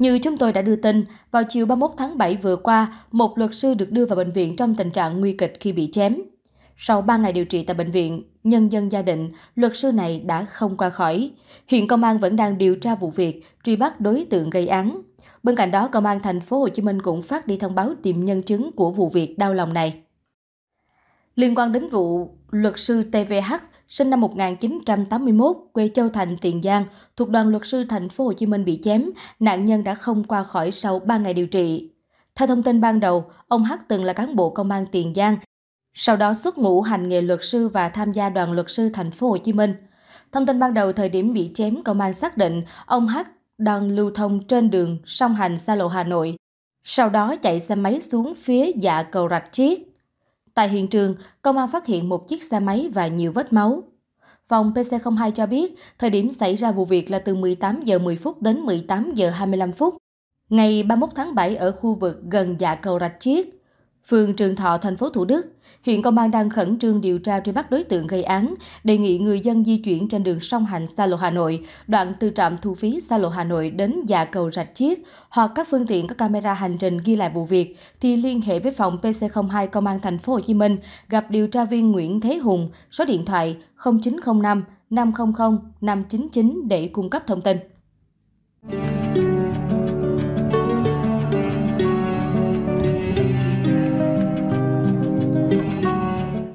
như chúng tôi đã đưa tin vào chiều ba mươi một tháng bảy vừa qua một luật sư được đưa vào bệnh viện trong tình trạng nguy kịch khi bị chém sau 3 ngày điều trị tại bệnh viện nhân dân gia định luật sư này đã không qua khỏi hiện công an vẫn đang điều tra vụ việc truy bắt đối tượng gây án bên cạnh đó công an thành phố Hồ Chí Minh cũng phát đi thông báo tìm nhân chứng của vụ việc đau lòng này liên quan đến vụ luật sư TVH sinh năm 1981, quê Châu Thành, Tiền Giang, thuộc đoàn luật sư thành phố Hồ Chí Minh bị chém, nạn nhân đã không qua khỏi sau 3 ngày điều trị. Theo thông tin ban đầu, ông H từng là cán bộ công an Tiền Giang, sau đó xuất ngũ hành nghề luật sư và tham gia đoàn luật sư thành phố Hồ Chí Minh. Thông tin ban đầu thời điểm bị chém, công an xác định ông H đang lưu thông trên đường song hành xa lộ Hà Nội, sau đó chạy xe máy xuống phía dạ cầu Rạch chiếc Tại hiện trường, công an phát hiện một chiếc xe máy và nhiều vết máu. Phòng PC02 cho biết, thời điểm xảy ra vụ việc là từ 18 giờ 10 phút đến 18 giờ 25 phút. Ngày 31 tháng 7 ở khu vực gần dạ cầu Rạch Chiếc, phường Trường Thọ, thành phố Thủ Đức. Hiện công an đang khẩn trương điều tra truy bắt đối tượng gây án, đề nghị người dân di chuyển trên đường sông hành xa lộ Hà Nội, đoạn từ trạm thu phí xa lộ Hà Nội đến già cầu Rạch Chiếc, hoặc các phương tiện có camera hành trình ghi lại vụ việc thì liên hệ với phòng PC02 Công an thành phố Hồ Chí Minh gặp điều tra viên Nguyễn Thế Hùng, số điện thoại 0905 500 599 để cung cấp thông tin.